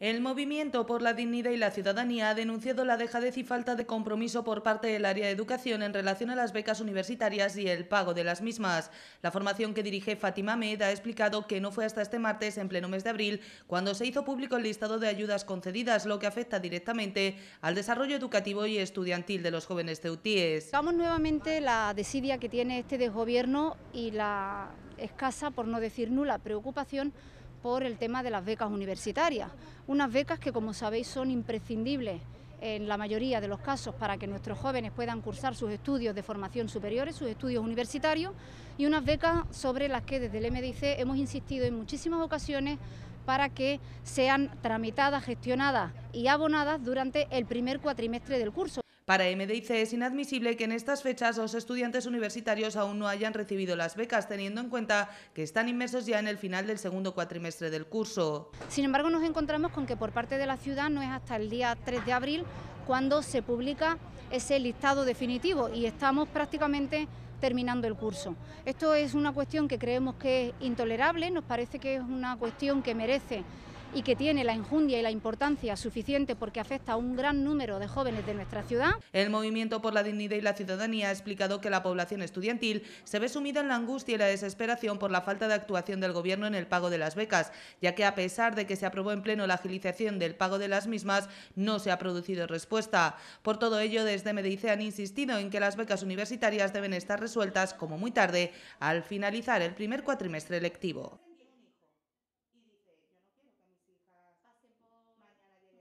El Movimiento por la Dignidad y la Ciudadanía ha denunciado la dejadez y falta de compromiso por parte del área de educación en relación a las becas universitarias y el pago de las mismas. La formación que dirige Fátima Med ha explicado que no fue hasta este martes, en pleno mes de abril, cuando se hizo público el listado de ayudas concedidas, lo que afecta directamente al desarrollo educativo y estudiantil de los jóvenes ceutíes. Vamos nuevamente la desidia que tiene este desgobierno y la escasa, por no decir nula, preocupación por el tema de las becas universitarias, unas becas que como sabéis son imprescindibles en la mayoría de los casos para que nuestros jóvenes puedan cursar sus estudios de formación superiores, sus estudios universitarios y unas becas sobre las que desde el MDC hemos insistido en muchísimas ocasiones para que sean tramitadas, gestionadas y abonadas durante el primer cuatrimestre del curso. Para MDIC es inadmisible que en estas fechas los estudiantes universitarios aún no hayan recibido las becas, teniendo en cuenta que están inmersos ya en el final del segundo cuatrimestre del curso. Sin embargo, nos encontramos con que por parte de la ciudad no es hasta el día 3 de abril cuando se publica ese listado definitivo y estamos prácticamente terminando el curso. Esto es una cuestión que creemos que es intolerable, nos parece que es una cuestión que merece y que tiene la injundia y la importancia suficiente porque afecta a un gran número de jóvenes de nuestra ciudad. El Movimiento por la Dignidad y la Ciudadanía ha explicado que la población estudiantil se ve sumida en la angustia y la desesperación por la falta de actuación del Gobierno en el pago de las becas, ya que a pesar de que se aprobó en pleno la agilización del pago de las mismas, no se ha producido respuesta. Por todo ello, desde Medice han insistido en que las becas universitarias deben estar resueltas como muy tarde al finalizar el primer cuatrimestre lectivo.